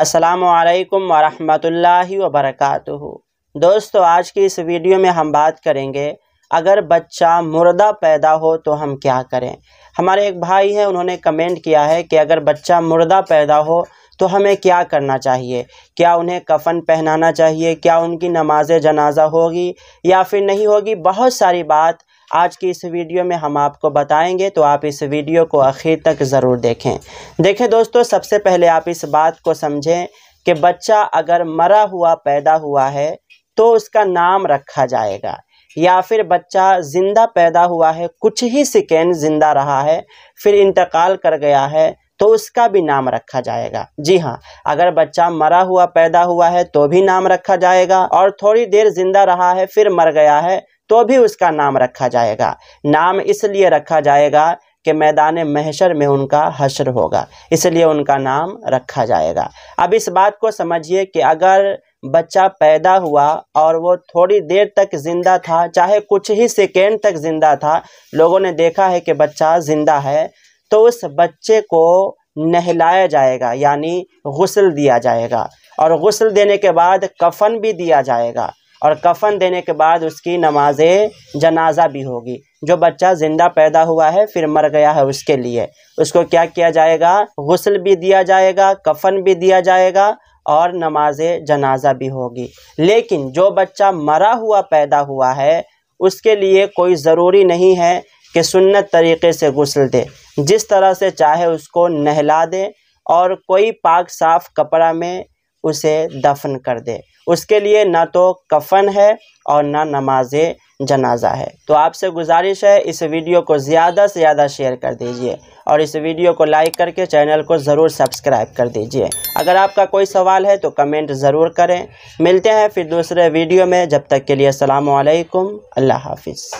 असलकम वरहि वबरक दोस्तों आज की इस वीडियो में हम बात करेंगे अगर बच्चा मुर्दा पैदा हो तो हम क्या करें हमारे एक भाई हैं उन्होंने कमेंट किया है कि अगर बच्चा मुर्दा पैदा हो तो हमें क्या करना चाहिए क्या उन्हें कफन पहनाना चाहिए क्या उनकी नमाज जनाजा होगी या फिर नहीं होगी बहुत सारी बात आज की इस वीडियो में हम आपको बताएंगे तो आप इस वीडियो को आखिर तक ज़रूर देखें देखें दोस्तों सबसे पहले आप इस बात को समझें कि बच्चा अगर मरा हुआ पैदा हुआ है तो उसका नाम रखा जाएगा या फिर बच्चा ज़िंदा पैदा हुआ है कुछ ही सेकेंड ज़िंदा रहा है फिर इंतकाल कर गया है तो उसका भी नाम रखा जाएगा जी हाँ अगर बच्चा मरा हुआ पैदा हुआ है तो भी नाम रखा जाएगा और थोड़ी देर ज़िंदा रहा है फिर मर गया है तो भी उसका नाम रखा जाएगा नाम इसलिए रखा जाएगा कि मैदान महशर में उनका हशर होगा इसलिए उनका नाम रखा जाएगा अब इस बात को समझिए कि अगर बच्चा पैदा हुआ और वो थोड़ी देर तक ज़िंदा था चाहे कुछ ही सेकेंड तक ज़िंदा था लोगों ने देखा है कि बच्चा ज़िंदा है तो उस बच्चे को नहलाया जाएगा यानी गसल दिया जाएगा और गसल देने के बाद कफन भी दिया जाएगा और कफन देने के बाद उसकी नमाज जनाजा भी होगी जो बच्चा ज़िंदा पैदा हुआ है फिर मर गया है उसके लिए उसको क्या किया जाएगा गसल भी दिया जाएगा कफन भी दिया जाएगा और नमाज जनाजा भी होगी लेकिन जो बच्चा मरा हुआ पैदा हुआ है उसके लिए कोई ज़रूरी नहीं है कि सुन्नत तरीके से गसल दे जिस तरह से चाहे उसको नहला दे और कोई पाक साफ कपड़ा में उसे दफन कर दे उसके लिए ना तो कफन है और ना नमाज जनाजा है तो आपसे गुजारिश है इस वीडियो को ज़्यादा से ज़्यादा शेयर कर दीजिए और इस वीडियो को लाइक करके चैनल को ज़रूर सब्सक्राइब कर दीजिए अगर आपका कोई सवाल है तो कमेंट ज़रूर करें मिलते हैं फिर दूसरे वीडियो में जब तक के लिए अल्लाम अल्लाह हाफिज़